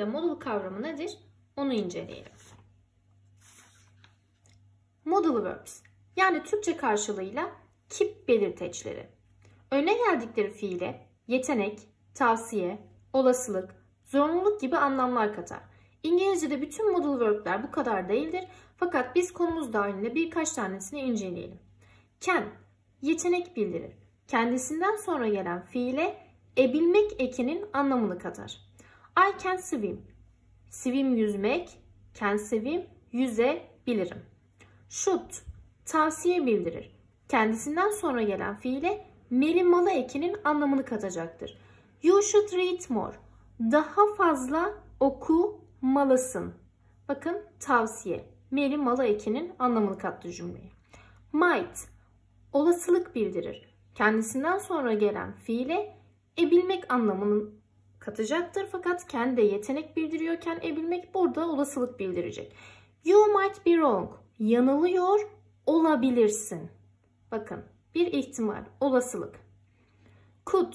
de modul kavramı nedir? Onu inceleyelim. Modal verbs yani Türkçe karşılığıyla kip belirteçleri. Öne geldikleri fiile yetenek, tavsiye, olasılık, zorunluluk gibi anlamlar katar. İngilizce'de bütün modal verb'ler bu kadar değildir fakat biz konumuz dahilinde birkaç tanesini inceleyelim. Can, yetenek bildirir. Kendisinden sonra gelen fiile ebilmek ekinin anlamını katar. I can swim. Swim yüzmek, can swim yüzebilirim. Should tavsiye bildirir. Kendisinden sonra gelen fiile meli malı ekinin anlamını katacaktır. You should read more. Daha fazla oku okumalısın. Bakın tavsiye. Meli malı ekinin anlamını kattı cümleye. Might olasılık bildirir. Kendisinden sonra gelen fiile ebilmek anlamının katacaktır fakat kendi yetenek bildiriyorken ebilmek burada olasılık bildirecek. You might be wrong. Yanılıyor olabilirsin. Bakın bir ihtimal, olasılık. Could.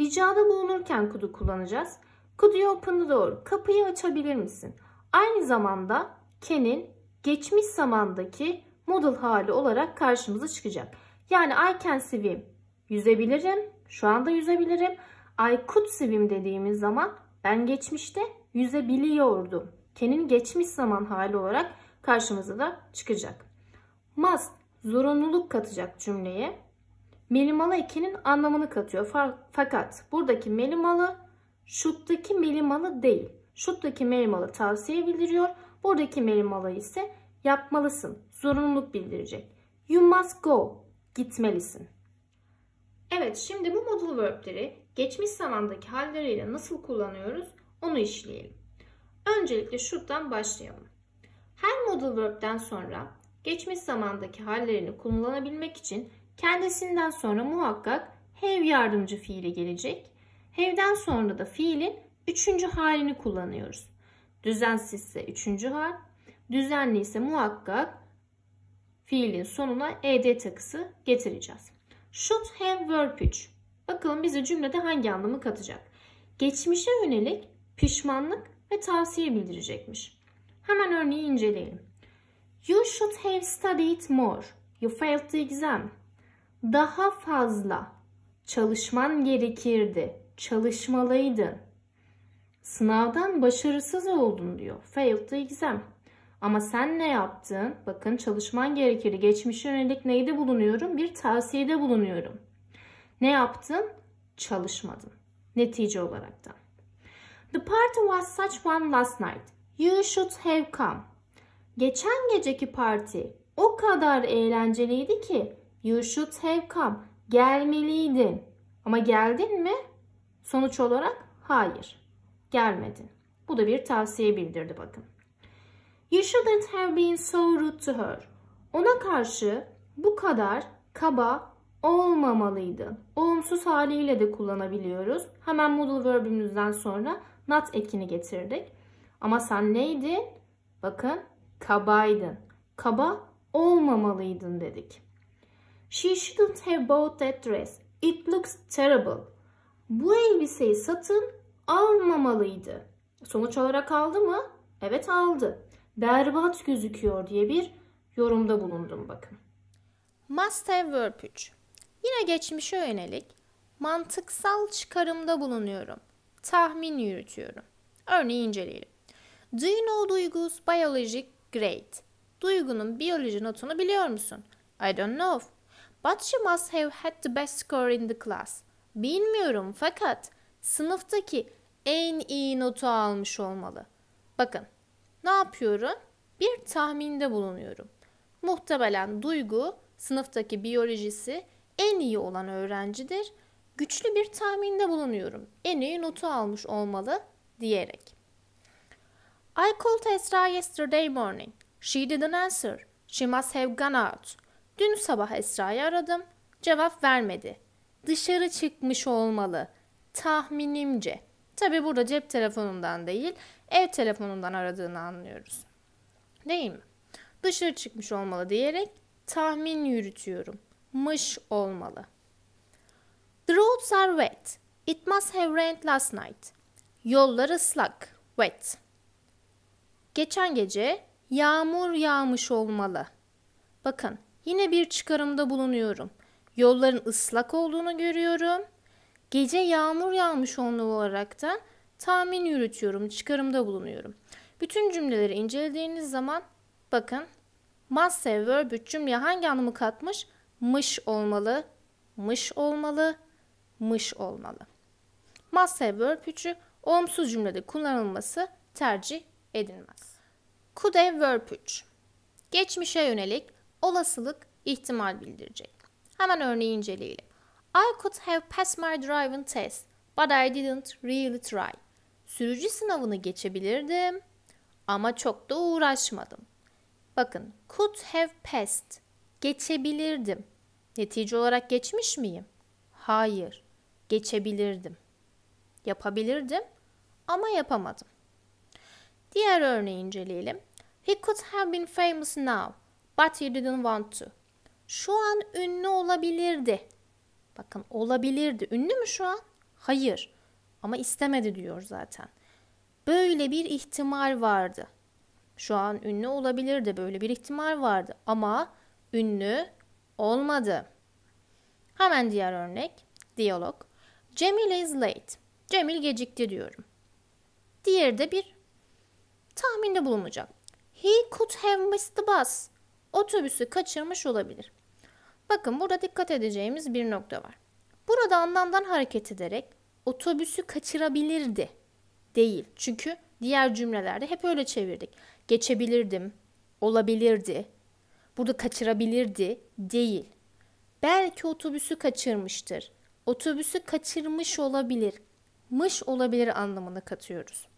Ricada bulunurken could'u kullanacağız. Could you open the door? Kapıyı açabilir misin? Aynı zamanda can'in geçmiş zamandaki model hali olarak karşımıza çıkacak. Yani I can swim. Yüzebilirim. Şu anda yüzebilirim. Aykut Sivim dediğimiz zaman ben geçmişte yüzebiliyordum. Kenin geçmiş zaman hali olarak karşımıza da çıkacak. Must zorunluluk katacak cümleye. Melimalı ekinin anlamını katıyor. Fakat buradaki melimalı şuttaki melimalı değil. Şuttaki melimalı tavsiye bildiriyor. Buradaki melimalı ise yapmalısın, zorunluluk bildirecek. You must go, gitmelisin. Evet şimdi bu modal verb'leri geçmiş zamandaki halleriyle nasıl kullanıyoruz onu işleyelim. Öncelikle şuradan başlayalım. Her modal verb'den sonra geçmiş zamandaki hallerini kullanabilmek için kendisinden sonra muhakkak have yardımcı fiili gelecek. Have'den sonra da fiilin üçüncü halini kullanıyoruz. Düzensizse üçüncü hal, düzenli ise muhakkak fiilin sonuna ed takısı getireceğiz. Should have verb 3. Bakalım bize cümlede hangi anlamı katacak? Geçmişe yönelik pişmanlık ve tavsiye bildirecekmiş. Hemen örneği inceleyelim. You should have studied more. You failed the exam. Daha fazla. Çalışman gerekirdi. Çalışmalıydın. Sınavdan başarısız oldun diyor. Failed the exam. Ama sen ne yaptın? Bakın çalışman gerekir. Geçmişe yönelik neyde bulunuyorum? Bir tavsiyede bulunuyorum. Ne yaptın? Çalışmadın. Netice olarak da. The party was such fun last night. You should have come. Geçen geceki parti o kadar eğlenceliydi ki you should have come. Gelmeliydin. Ama geldin mi? Sonuç olarak hayır. Gelmedin. Bu da bir tavsiye bildirdi bakın. You shouldn't have been so rude to her. Ona karşı bu kadar kaba olmamalıydı. Olumsuz haliyle de kullanabiliyoruz. Hemen modal verbimizden sonra not ekini getirdik. Ama sen neydin? Bakın kabaydın. Kaba olmamalıydın dedik. She shouldn't have bought that dress. It looks terrible. Bu elbiseyi satın almamalıydı. Sonuç olarak aldı mı? Evet aldı berbat gözüküyor diye bir yorumda bulundum bakın. Must have verb 3. Yine geçmişe yönelik mantıksal çıkarımda bulunuyorum. Tahmin yürütüyorum. Örneği inceleyelim. Do you know Duygu's biologic great. Duygu'nun biyoloji notunu biliyor musun? I don't know. But she must have had the best score in the class. Bilmiyorum fakat sınıftaki en iyi notu almış olmalı. Bakın ne yapıyorum? Bir tahminde bulunuyorum. Muhtemelen Duygu sınıftaki biyolojisi en iyi olan öğrencidir. Güçlü bir tahminde bulunuyorum. En iyi notu almış olmalı diyerek. I called Esra yesterday morning. She didn't answer. She must have gone out. Dün sabah Esra'yı aradım. Cevap vermedi. Dışarı çıkmış olmalı. Tahminimce.'' Tabi burada cep telefonundan değil, ev telefonundan aradığını anlıyoruz. Değil mi? Dışarı çıkmış olmalı diyerek tahmin yürütüyorum. Mış olmalı. The roads are wet. It must have rained last night. Yollar ıslak. Wet. Geçen gece yağmur yağmış olmalı. Bakın yine bir çıkarımda bulunuyorum. Yolların ıslak olduğunu görüyorum Gece yağmur yağmış onlu olaraktan tahmin yürütüyorum, çıkarımda bulunuyorum. Bütün cümleleri incelediğiniz zaman bakın must have verb 3 cümleye hangi anlamı katmış? Mış olmalı, mış olmalı, mış olmalı. Must have verb 3'ü olumsuz cümlede kullanılması tercih edilmez. Could have verb 3 geçmişe yönelik olasılık ihtimal bildirecek. Hemen örneği inceleyelim. I could have passed my driving test but I didn't really try. Sürücü sınavını geçebilirdim ama çok da uğraşmadım. Bakın could have passed geçebilirdim. Netice olarak geçmiş miyim? Hayır. Geçebilirdim. Yapabilirdim ama yapamadım. Diğer örneği inceleyelim. He could have been famous now, but he didn't want to. Şu an ünlü olabilirdi Bakın olabilirdi. Ünlü mü şu an? Hayır. Ama istemedi diyor zaten. Böyle bir ihtimal vardı. Şu an ünlü olabilirdi. Böyle bir ihtimal vardı. Ama ünlü olmadı. Hemen diğer örnek. Diyalog. Cemil is late. Cemil gecikti diyorum. Diğeri de bir tahminde bulunacak. He could have missed the bus. Otobüsü kaçırmış olabilir. Bakın burada dikkat edeceğimiz bir nokta var. Burada anlamdan hareket ederek otobüsü kaçırabilirdi değil. Çünkü diğer cümlelerde hep öyle çevirdik. Geçebilirdim, olabilirdi, burada kaçırabilirdi değil. Belki otobüsü kaçırmıştır. Otobüsü kaçırmış olabilir. Mış olabilir anlamını katıyoruz.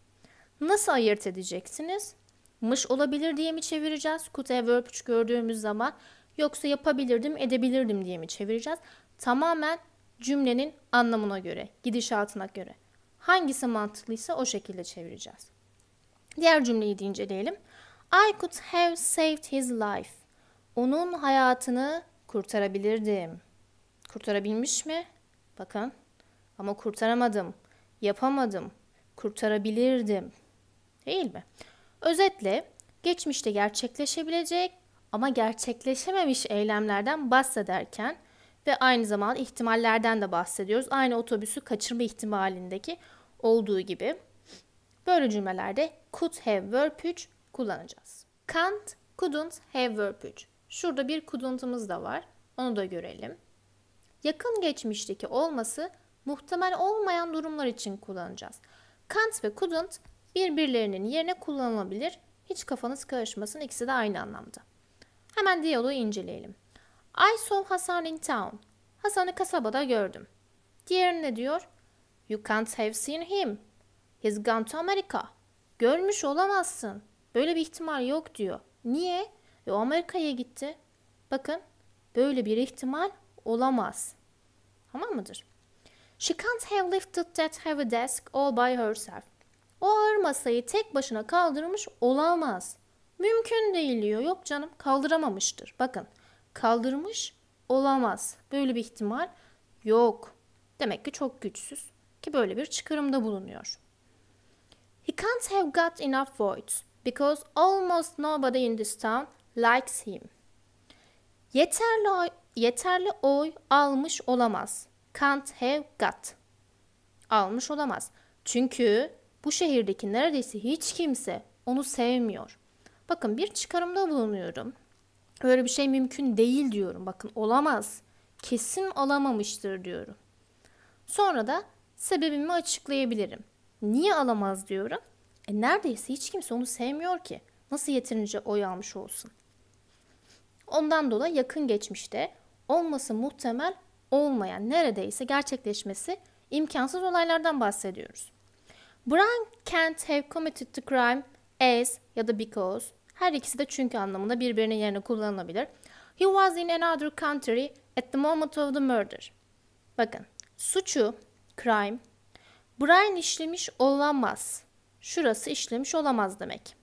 Nasıl ayırt edeceksiniz? Mış olabilir diye mi çevireceğiz? Could have gördüğümüz zaman Yoksa yapabilirdim, edebilirdim diye mi çevireceğiz? Tamamen cümlenin anlamına göre, gidişatına göre. Hangisi mantıklıysa o şekilde çevireceğiz. Diğer cümleyi de inceleyelim. I could have saved his life. Onun hayatını kurtarabilirdim. Kurtarabilmiş mi? Bakın. Ama kurtaramadım. Yapamadım. Kurtarabilirdim. Değil mi? Özetle geçmişte gerçekleşebilecek ama gerçekleşememiş eylemlerden bahsederken ve aynı zamanda ihtimallerden de bahsediyoruz. Aynı otobüsü kaçırma ihtimalindeki olduğu gibi. Böyle cümlelerde could have verb kullanacağız. Can't, couldn't have verb Şurada bir couldn't'ımız da var. Onu da görelim. Yakın geçmişteki olması muhtemel olmayan durumlar için kullanacağız. Can't ve couldn't birbirlerinin yerine kullanılabilir. Hiç kafanız karışmasın ikisi de aynı anlamda. Hemen diyaloğu inceleyelim. I saw Hasan in town. Hasan'ı kasabada gördüm. Diğerin ne diyor? You can't have seen him. He's gone to America. Görmüş olamazsın. Böyle bir ihtimal yok diyor. Niye? E, o Amerika'ya gitti. Bakın böyle bir ihtimal olamaz. Tamam mıdır? She can't have lifted that heavy desk all by herself. O ağır masayı tek başına kaldırmış olamaz. Mümkün değil diyor. Yok canım kaldıramamıştır. Bakın kaldırmış olamaz. Böyle bir ihtimal yok. Demek ki çok güçsüz ki böyle bir çıkarımda bulunuyor. He can't have got enough votes because almost nobody in this town likes him. Yeterli oy, yeterli oy almış olamaz. Can't have got. Almış olamaz. Çünkü bu şehirdeki neredeyse hiç kimse onu sevmiyor. Bakın bir çıkarımda bulunuyorum. Böyle bir şey mümkün değil diyorum. Bakın olamaz. Kesin alamamıştır diyorum. Sonra da sebebimi açıklayabilirim. Niye alamaz diyorum? E neredeyse hiç kimse onu sevmiyor ki. Nasıl yeterince oy almış olsun? Ondan dolayı yakın geçmişte olması muhtemel olmayan neredeyse gerçekleşmesi imkansız olaylardan bahsediyoruz. Brown can't have committed the crime as ya da because her ikisi de çünkü anlamında birbirinin yerine kullanılabilir. He was in another country at the moment of the murder. Bakın suçu, crime, Brian işlemiş olamaz. Şurası işlemiş olamaz demek.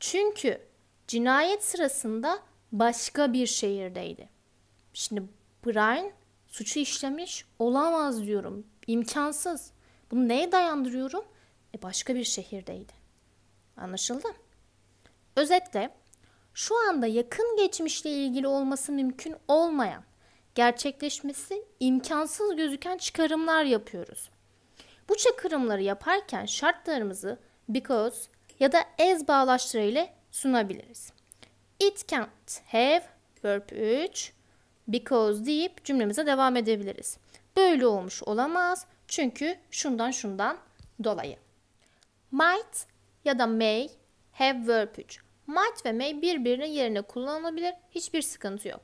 Çünkü cinayet sırasında başka bir şehirdeydi. Şimdi Brian suçu işlemiş olamaz diyorum. İmkansız. Bunu neye dayandırıyorum? E başka bir şehirdeydi. Anlaşıldı? Özetle şu anda yakın geçmişle ilgili olması mümkün olmayan, gerçekleşmesi imkansız gözüken çıkarımlar yapıyoruz. Bu çıkarımları yaparken şartlarımızı because ya da as bağlaştırı ile sunabiliriz. It can't have verb 3 because deyip cümlemize devam edebiliriz. Böyle olmuş olamaz çünkü şundan şundan dolayı. Might ya da may have verb 3. Might ve may birbirinin yerine kullanılabilir. Hiçbir sıkıntı yok.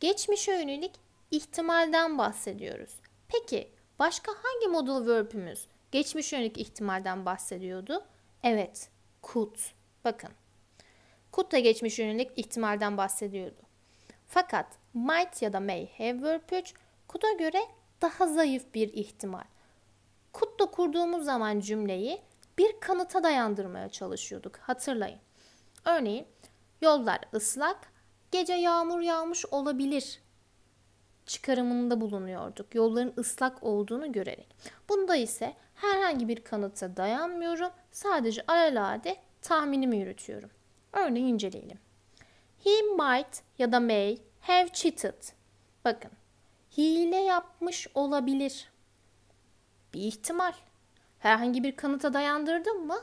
Geçmişe yönelik ihtimalden bahsediyoruz. Peki başka hangi modal verb'ümüz geçmiş yönelik ihtimalden bahsediyordu? Evet, could. Bakın. Could da geçmiş yönelik ihtimalden bahsediyordu. Fakat might ya da may have verb 3 could'a göre daha zayıf bir ihtimal. Could kurduğumuz zaman cümleyi bir kanıta dayandırmaya çalışıyorduk hatırlayın. Örneğin yollar ıslak, gece yağmur yağmış olabilir çıkarımında bulunuyorduk. Yolların ıslak olduğunu görerek. Bunda ise herhangi bir kanıta dayanmıyorum. Sadece alelade tahminimi yürütüyorum. Örneği inceleyelim. He might ya da may have cheated. Bakın. Hile yapmış olabilir. Bir ihtimal. Herhangi bir kanıta dayandırdın mı?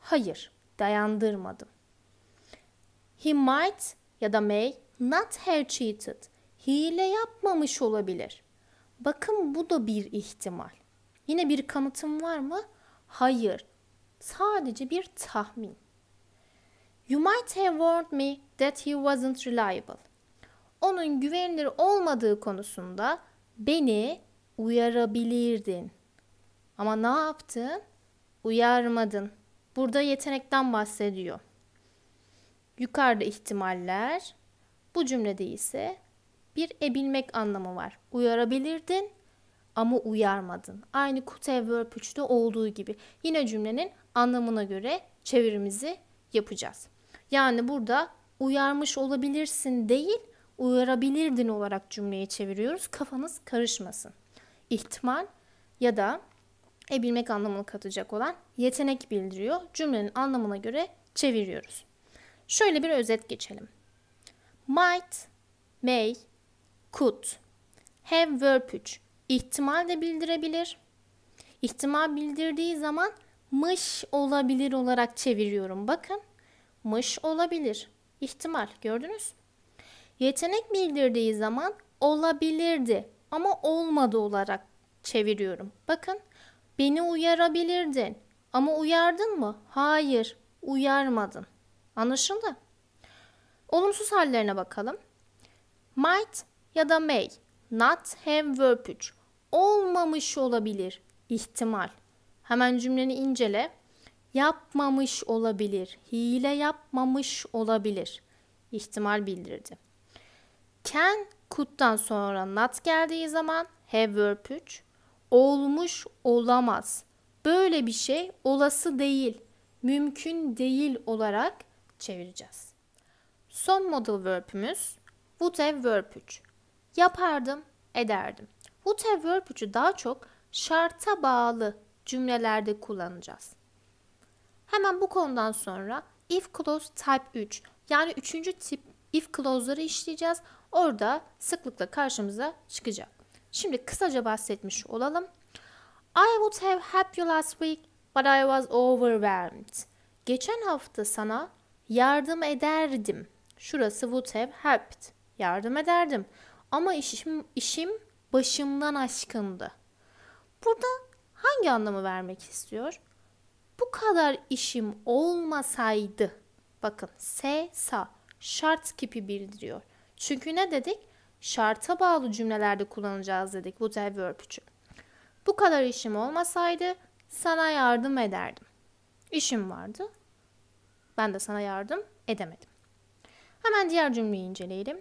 Hayır, dayandırmadım. He might ya da may not have cheated. Hile yapmamış olabilir. Bakın bu da bir ihtimal. Yine bir kanıtım var mı? Hayır. Sadece bir tahmin. You might have warned me that he wasn't reliable. Onun güvenilir olmadığı konusunda beni uyarabilirdin. Ama ne yaptın? Uyarmadın. Burada yetenekten bahsediyor. Yukarıda ihtimaller, bu cümlede ise bir ebilmek anlamı var. Uyarabilirdin ama uyarmadın. Aynı kutev verb 3'te olduğu gibi. Yine cümlenin anlamına göre çevirimizi yapacağız. Yani burada uyarmış olabilirsin değil, uyarabilirdin olarak cümleyi çeviriyoruz. Kafanız karışmasın. İhtimal ya da e bilmek anlamını katacak olan yetenek bildiriyor. Cümlenin anlamına göre çeviriyoruz. Şöyle bir özet geçelim. Might, may, could. Have verb 3. ihtimal de bildirebilir. İhtimal bildirdiği zaman mış olabilir olarak çeviriyorum. Bakın mış olabilir. İhtimal gördünüz. Yetenek bildirdiği zaman olabilirdi ama olmadı olarak çeviriyorum. Bakın Beni uyarabilirdin. Ama uyardın mı? Hayır, uyarmadın. Anlaşıldı. Olumsuz hallerine bakalım. Might ya da may. Not have verb 3. Olmamış olabilir. İhtimal. Hemen cümleni incele. Yapmamış olabilir. Hile yapmamış olabilir. İhtimal bildirdi. Can could'dan sonra not geldiği zaman have verb 3 olmuş olamaz. Böyle bir şey olası değil, mümkün değil olarak çevireceğiz. Son model verb'ümüz would have verb 3. Yapardım, ederdim. Would have verb 3'ü daha çok şarta bağlı cümlelerde kullanacağız. Hemen bu konudan sonra if clause type 3 yani üçüncü tip if clause'ları işleyeceğiz. Orada sıklıkla karşımıza çıkacak. Şimdi kısaca bahsetmiş olalım. I would have helped you last week but I was overwhelmed. Geçen hafta sana yardım ederdim. Şurası would have helped. Yardım ederdim. Ama işim, işim başımdan aşkındı. Burada hangi anlamı vermek istiyor? Bu kadar işim olmasaydı. Bakın se sa şart kipi bildiriyor. Çünkü ne dedik? şarta bağlı cümlelerde kullanacağız dedik would have verb 3'ü. Bu kadar işim olmasaydı sana yardım ederdim. İşim vardı. Ben de sana yardım edemedim. Hemen diğer cümleyi inceleyelim.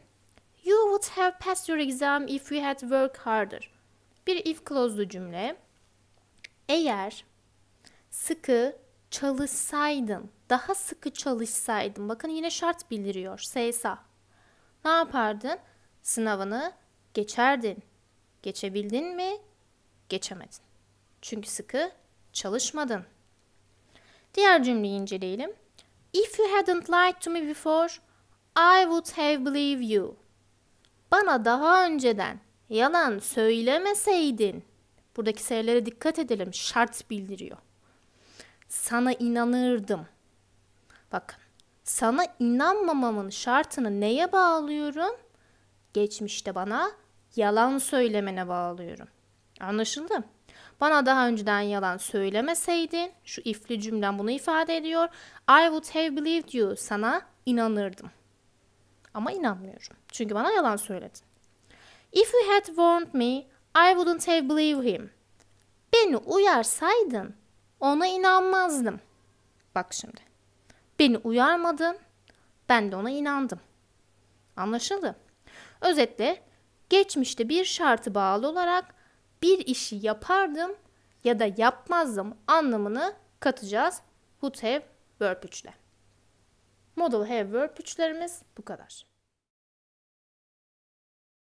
You would have passed your exam if you had worked harder. Bir if clause'lu cümle. Eğer sıkı çalışsaydın, daha sıkı çalışsaydın. Bakın yine şart bildiriyor. Seysa. Ne yapardın? sınavını geçerdin. Geçebildin mi? Geçemedin. Çünkü sıkı çalışmadın. Diğer cümleyi inceleyelim. If you hadn't lied to me before, I would have believed you. Bana daha önceden yalan söylemeseydin. Buradaki sayılara dikkat edelim. Şart bildiriyor. Sana inanırdım. Bakın sana inanmamamın şartını neye bağlıyorum? geçmişte bana yalan söylemene bağlıyorum. Anlaşıldı? Bana daha önceden yalan söylemeseydin, şu ifli cümlem bunu ifade ediyor. I would have believed you, sana inanırdım. Ama inanmıyorum. Çünkü bana yalan söyledin. If you had warned me, I wouldn't have believed him. Beni uyarsaydın, ona inanmazdım. Bak şimdi. Beni uyarmadın, ben de ona inandım. Anlaşıldı. mı? Özetle geçmişte bir şartı bağlı olarak bir işi yapardım ya da yapmazdım anlamını katacağız would have verb 3'le. model have verb 3'lerimiz bu kadar.